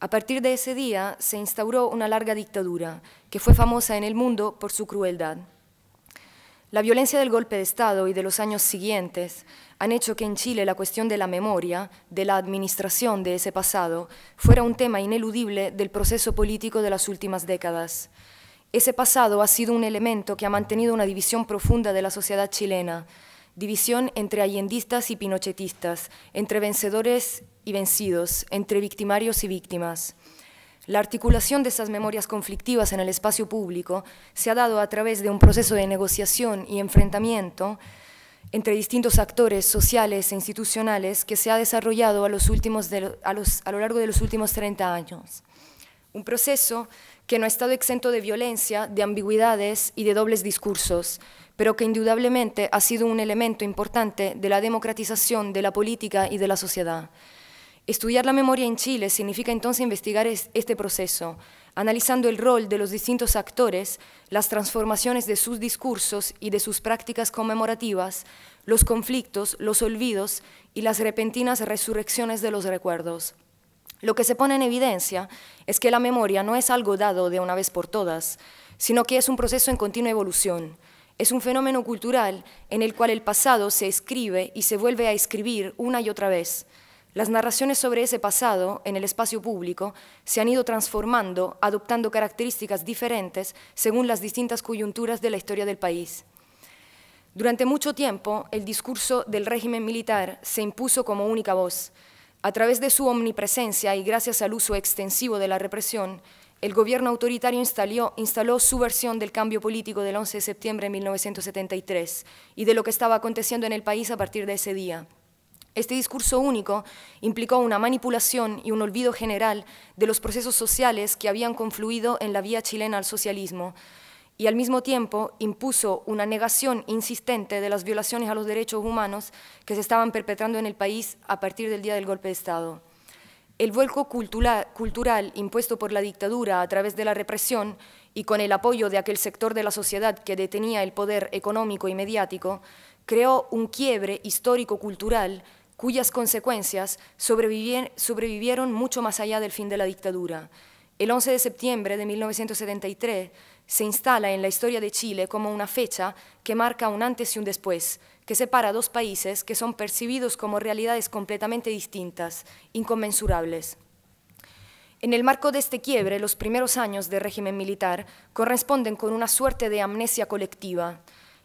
A partir de ese día se instauró una larga dictadura que fue famosa en el mundo por su crueldad. La violencia del golpe de Estado y de los años siguientes han hecho que en Chile la cuestión de la memoria, de la administración de ese pasado, fuera un tema ineludible del proceso político de las últimas décadas. Ese pasado ha sido un elemento que ha mantenido una división profunda de la sociedad chilena, división entre allendistas y pinochetistas, entre vencedores y vencidos, entre victimarios y víctimas. La articulación de esas memorias conflictivas en el espacio público se ha dado a través de un proceso de negociación y enfrentamiento entre distintos actores sociales e institucionales que se ha desarrollado a, lo largo de los últimos 30 años. Un proceso que no ha estado exento de violencia, de ambigüedades y de dobles discursos, pero que indudablemente ha sido un elemento importante de la democratización de la política y de la sociedad. Estudiar la memoria en Chile significa entonces investigar este proceso, analizando el rol de los distintos actores, las transformaciones de sus discursos y de sus prácticas conmemorativas, los conflictos, los olvidos y las repentinas resurrecciones de los recuerdos. Lo que se pone en evidencia es que la memoria no es algo dado de una vez por todas, sino que es un proceso en continua evolución. Es un fenómeno cultural en el cual el pasado se escribe y se vuelve a escribir una y otra vez. Las narraciones sobre ese pasado en el espacio público se han ido transformando, adoptando características diferentes según las distintas coyunturas de la historia del país. Durante mucho tiempo, el discurso del régimen militar se impuso como única voz, a través de su omnipresencia y gracias al uso extensivo de la represión, el gobierno autoritario instaló, su versión del cambio político del 11 de septiembre de 1973 y de lo que estaba aconteciendo en el país a partir de ese día. Este discurso único implicó una manipulación y un olvido general de los procesos sociales que habían confluido en la vía chilena al socialismo y al mismo tiempo impuso una negación insistente de las violaciones a los derechos humanos que se estaban perpetrando en el país a partir del día del golpe de Estado. El vuelco cultural impuesto por la dictadura a través de la represión y con el apoyo de aquel sector de la sociedad que detenía el poder económico y mediático, creó un quiebre histórico-cultural cuyas consecuencias sobrevivieron mucho más allá del fin de la dictadura. El 11 de septiembre de 1973, se instala en la historia de Chile como una fecha que marca un antes y un después, que separa dos países que son percibidos como realidades completamente distintas, inconmensurables. En el marco de este quiebre, los primeros años del régimen militar corresponden con una suerte de amnesia colectiva.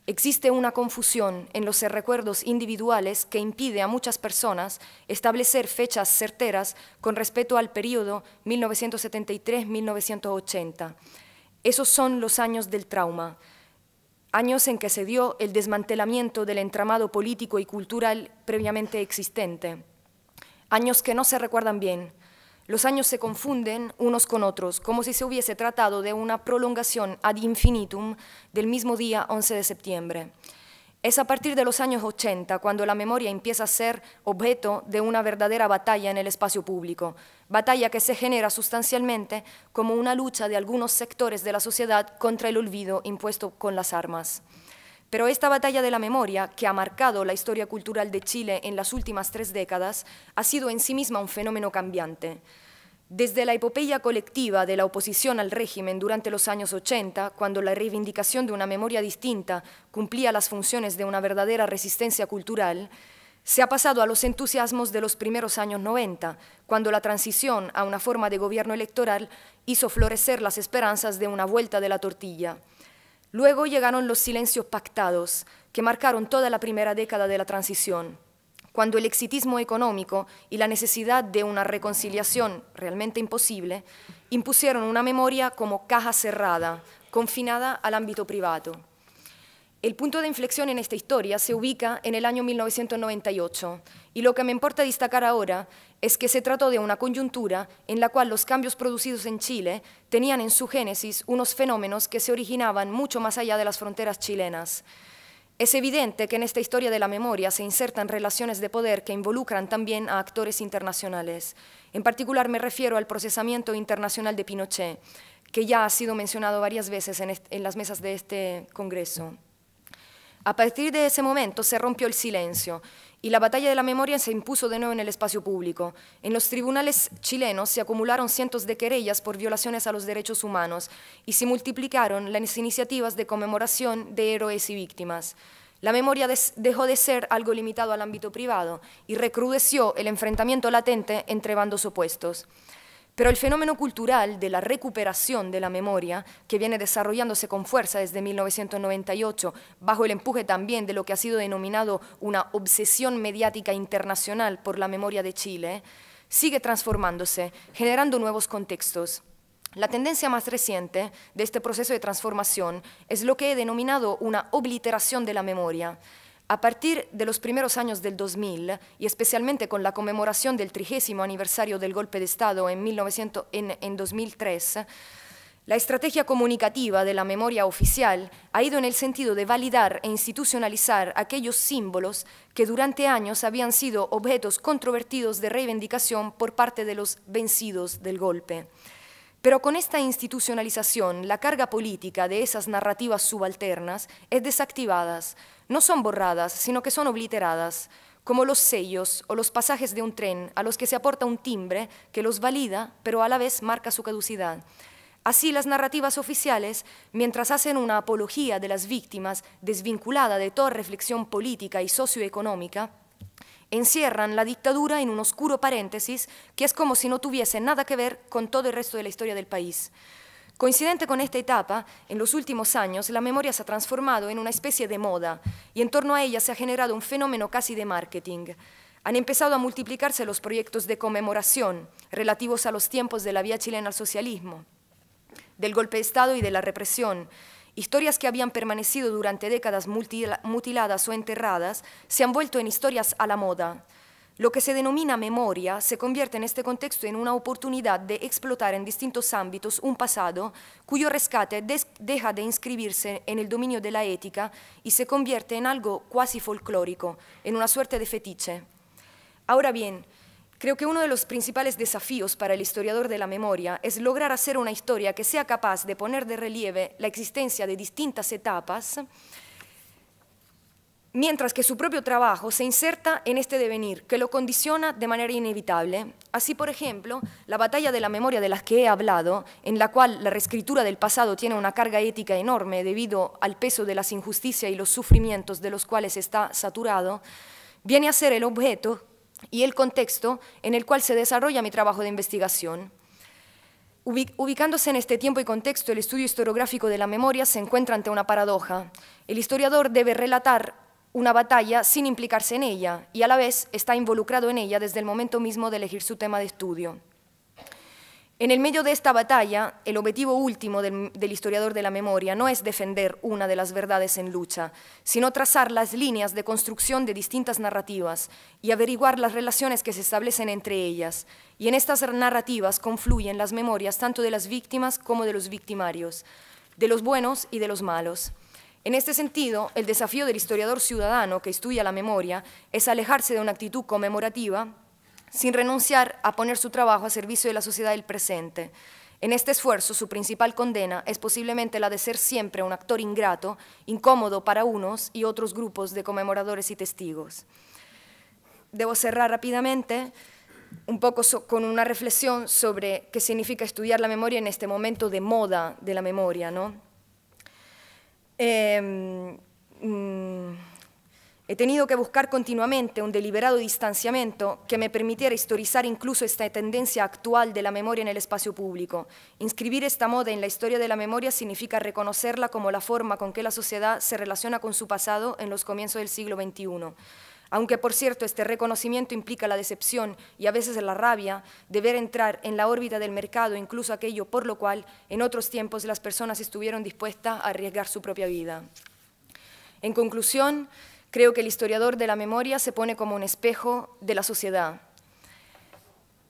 Existe una confusión en los recuerdos individuales que impide a muchas personas establecer fechas certeras con respecto al periodo 1973-1980. Esos son los años del trauma, años en que se dio el desmantelamiento del entramado político y cultural previamente existente, años que no se recuerdan bien. Los años se confunden unos con otros, como si se hubiese tratado de una prolongación ad infinitum del mismo día 11 de septiembre. Es a partir de los años 80 cuando la memoria empieza a ser objeto de una verdadera batalla en el espacio público, batalla que se genera sustancialmente como una lucha de algunos sectores de la sociedad contra el olvido impuesto con las armas. Pero esta batalla de la memoria, que ha marcado la historia cultural de Chile en las últimas tres décadas, ha sido en sí misma un fenómeno cambiante. Desde la epopeya colectiva de la oposición al régimen durante los años 80, cuando la reivindicación de una memoria distinta cumplía las funciones de una verdadera resistencia cultural, se ha pasado a los entusiasmos de los primeros años 90, cuando la transición a una forma de gobierno electoral hizo florecer las esperanzas de una vuelta de la tortilla. Luego llegaron los silencios pactados, que marcaron toda la primera década de la transición cuando el exitismo económico y la necesidad de una reconciliación realmente imposible impusieron una memoria como caja cerrada, confinada al ámbito privado. El punto de inflexión en esta historia se ubica en el año 1998 y lo que me importa destacar ahora es que se trató de una coyuntura en la cual los cambios producidos en Chile tenían en su génesis unos fenómenos que se originaban mucho más allá de las fronteras chilenas es evidente que en esta historia de la memoria se insertan relaciones de poder que involucran también a actores internacionales. En particular me refiero al procesamiento internacional de Pinochet, que ya ha sido mencionado varias veces en, las mesas de este Congreso. A partir de ese momento se rompió el silencio y la batalla de la memoria se impuso de nuevo en el espacio público. En los tribunales chilenos se acumularon cientos de querellas por violaciones a los derechos humanos y se multiplicaron las iniciativas de conmemoración de héroes y víctimas. La memoria dejó de ser algo limitado al ámbito privado y recrudeció el enfrentamiento latente entre bandos opuestos. Pero el fenómeno cultural de la recuperación de la memoria, que viene desarrollándose con fuerza desde 1998, bajo el empuje también de lo que ha sido denominado una obsesión mediática internacional por la memoria de Chile, sigue transformándose, generando nuevos contextos. La tendencia más reciente de este proceso de transformación es lo que he denominado una obliteración de la memoria, a partir de los primeros años del 2000, y especialmente con la conmemoración del trigésimo aniversario del golpe de Estado en, 1900, en, 2003, la estrategia comunicativa de la memoria oficial ha ido en el sentido de validar e institucionalizar aquellos símbolos que durante años habían sido objetos controvertidos de reivindicación por parte de los vencidos del golpe. Pero con esta institucionalización, la carga política de esas narrativas subalternas es desactivada, no son borradas, sino que son obliteradas, como los sellos o los pasajes de un tren a los que se aporta un timbre que los valida, pero a la vez marca su caducidad. Así las narrativas oficiales, mientras hacen una apología de las víctimas desvinculada de toda reflexión política y socioeconómica, encierran la dictadura en un oscuro paréntesis que es como si no tuviese nada que ver con todo el resto de la historia del país. Coincidente con esta etapa, en los últimos años la memoria se ha transformado en una especie de moda y en torno a ella se ha generado un fenómeno casi de marketing. Han empezado a multiplicarse los proyectos de conmemoración relativos a los tiempos de la vía chilena al socialismo, del golpe de Estado y de la represión. Historias que habían permanecido durante décadas mutiladas o enterradas se han vuelto en historias a la moda. Lo que se denomina memoria se convierte en este contexto en una oportunidad de explotar en distintos ámbitos un pasado cuyo rescate deja de inscribirse en el dominio de la ética y se convierte en algo cuasi folclórico, en una suerte de fetiche. Ahora bien, Creo que uno de los principales desafíos para el historiador de la memoria es lograr hacer una historia que sea capaz de poner de relieve la existencia de distintas etapas mientras que su propio trabajo se inserta en este devenir que lo condiciona de manera inevitable. Así, por ejemplo, la batalla de la memoria de las que he hablado, en la cual la reescritura del pasado tiene una carga ética enorme debido al peso de las injusticias y los sufrimientos de los cuales está saturado, viene a ser el objeto y el contexto en el cual se desarrolla mi trabajo de investigación. Ubicándose en este tiempo y contexto, el estudio historiográfico de la memoria se encuentra ante una paradoja. El historiador debe relatar una batalla sin implicarse en ella y a la vez está involucrado en ella desde el momento mismo de elegir su tema de estudio. En el medio de esta batalla, el objetivo último del, historiador de la memoria no es defender una de las verdades en lucha, sino trazar las líneas de construcción de distintas narrativas y averiguar las relaciones que se establecen entre ellas. Y en estas narrativas confluyen las memorias tanto de las víctimas como de los victimarios, de los buenos y de los malos. En este sentido, el desafío del historiador ciudadano que estudia la memoria es alejarse de una actitud conmemorativa sin renunciar a poner su trabajo a servicio de la sociedad del presente. En este esfuerzo, su principal condena es posiblemente la de ser siempre un actor ingrato, incómodo para unos y otros grupos de conmemoradores y testigos. Debo cerrar rápidamente un poco con una reflexión sobre qué significa estudiar la memoria en este momento de moda de la memoria, ¿no? Em, mm, he tenido que buscar continuamente un deliberado distanciamiento que me permitiera historizar incluso esta tendencia actual de la memoria en el espacio público. Inscribir esta moda en la historia de la memoria significa reconocerla como la forma con que la sociedad se relaciona con su pasado en los comienzos del siglo XXI. Aunque, por cierto, este reconocimiento implica la decepción y a veces la rabia de ver entrar en la órbita del mercado incluso aquello por lo cual en otros tiempos las personas estuvieron dispuestas a arriesgar su propia vida. En conclusión, creo que el historiador de la memoria se pone como un espejo de la sociedad.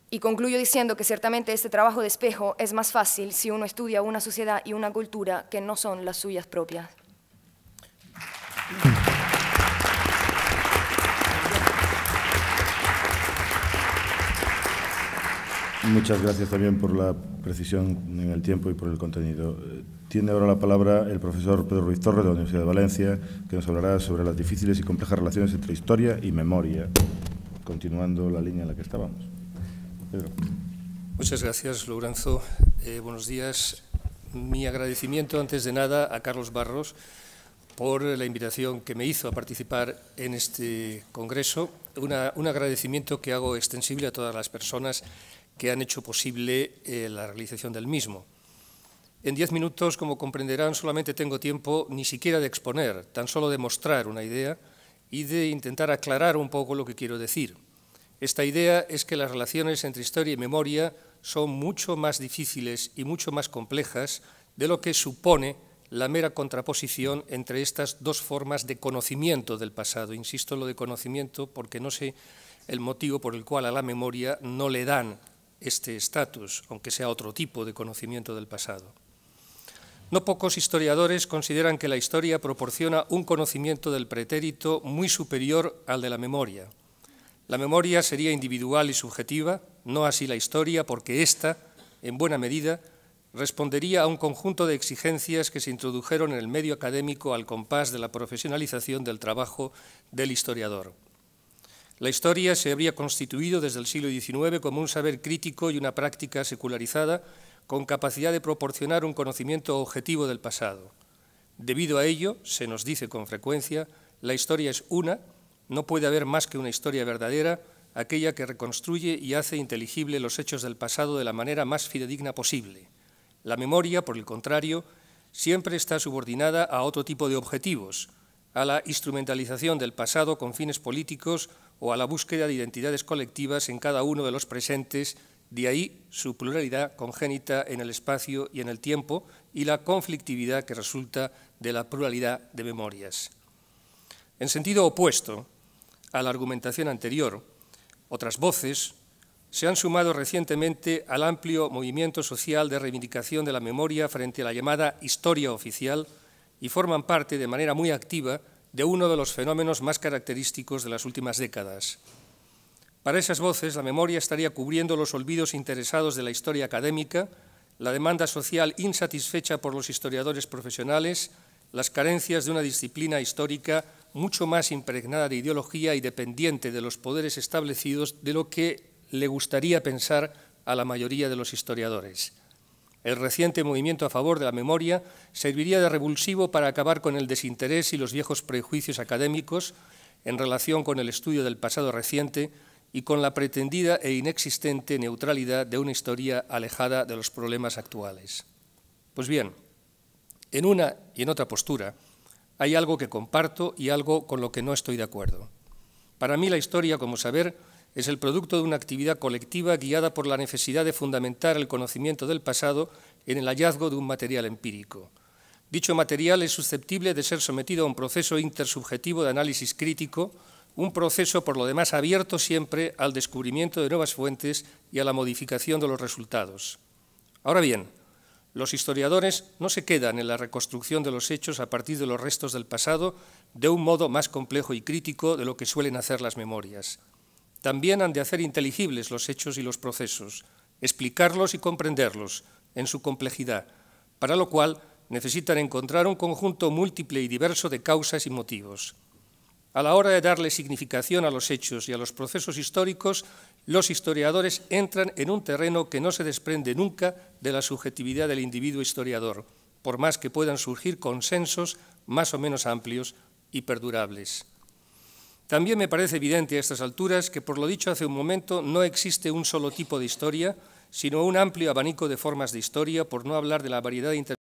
Y concluyo diciendo que ciertamente este trabajo de espejo es más fácil si uno estudia una sociedad y una cultura que no son las suyas propias. Muchas gracias también por la precisión en el tiempo y por el contenido. Eh, tiene ahora la palabra el profesor Pedro Ruiz Torres de la Universidad de Valencia, que nos hablará sobre las difíciles y complejas relaciones entre historia y memoria, continuando la línea en la que estábamos. Pedro. Muchas gracias, Louranzo. Eh, buenos días. Mi agradecimiento, antes de nada, a Carlos Barros por la invitación que me hizo a participar en este congreso. un agradecimiento que hago extensible a todas las personas que han hecho posible eh, la realización del mismo. En diez minutos, como comprenderán, solamente tengo tiempo ni siquiera de exponer, tan solo de mostrar una idea y de intentar aclarar un poco lo que quiero decir. Esta idea es que las relaciones entre historia y memoria son mucho más difíciles y mucho más complejas de lo que supone la mera contraposición entre estas dos formas de conocimiento del pasado. Insisto en lo de conocimiento porque no sé el motivo por el cual a la memoria no le dan este estatus, aunque sea otro tipo de conocimiento del pasado. No pocos historiadores consideran que la historia proporciona un conocimiento del pretérito muy superior al de la memoria. La memoria sería individual y subjetiva, no así la historia, porque ésta, en buena medida, respondería a un conjunto de exigencias que se introdujeron en el medio académico al compás de la profesionalización del trabajo del historiador. La historia se habría constituido desde el siglo XIX como un saber crítico y una práctica secularizada con capacidad de proporcionar un conocimiento objetivo del pasado. Debido a ello, se nos dice con frecuencia, la historia es una, no puede haber más que una historia verdadera, aquella que reconstruye y hace inteligible los hechos del pasado de la manera más fidedigna posible. La memoria, por el contrario, siempre está subordinada a otro tipo de objetivos, a la instrumentalización del pasado con fines políticos o a la búsqueda de identidades colectivas en cada uno de los presentes, de ahí su pluralidad congénita en el espacio y en el tiempo y la conflictividad que resulta de la pluralidad de memorias. En sentido opuesto a la argumentación anterior, otras voces se han sumado recientemente al amplio movimiento social de reivindicación de la memoria frente a la llamada historia oficial y forman parte de manera muy activa de uno de los fenómenos más característicos de las últimas décadas. Para esas voces, la memoria estaría cubriendo los olvidos interesados de la historia académica, la demanda social insatisfecha por los historiadores profesionales, las carencias de una disciplina histórica mucho más impregnada de ideología y dependiente de los poderes establecidos de lo que le gustaría pensar a la mayoría de los historiadores. El reciente movimiento a favor de la memoria serviría de revulsivo para acabar con el desinterés y los viejos prejuicios académicos en relación con el estudio del pasado reciente y con la pretendida e inexistente neutralidad de una historia alejada de los problemas actuales. Pues bien, en una y en otra postura hay algo que comparto y algo con lo que no estoy de acuerdo. Para mí la historia como saber es el producto de una actividad colectiva guiada por la necesidad de fundamentar el conocimiento del pasado en el hallazgo de un material empírico. Dicho material es susceptible de ser sometido a un proceso intersubjetivo de análisis crítico, un proceso por lo demás abierto siempre al descubrimiento de nuevas fuentes y a la modificación de los resultados. Ahora bien, los historiadores no se quedan en la reconstrucción de los hechos a partir de los restos del pasado de un modo más complejo y crítico de lo que suelen hacer las memorias también han de hacer inteligibles los hechos y los procesos, explicarlos y comprenderlos en su complejidad, para lo cual necesitan encontrar un conjunto múltiple y diverso de causas y motivos. A la hora de darle significación a los hechos y a los procesos históricos, los historiadores entran en un terreno que no se desprende nunca de la subjetividad del individuo historiador, por más que puedan surgir consensos más o menos amplios y perdurables. También me parece evidente a estas alturas que, por lo dicho hace un momento, no existe un solo tipo de historia, sino un amplio abanico de formas de historia, por no hablar de la variedad de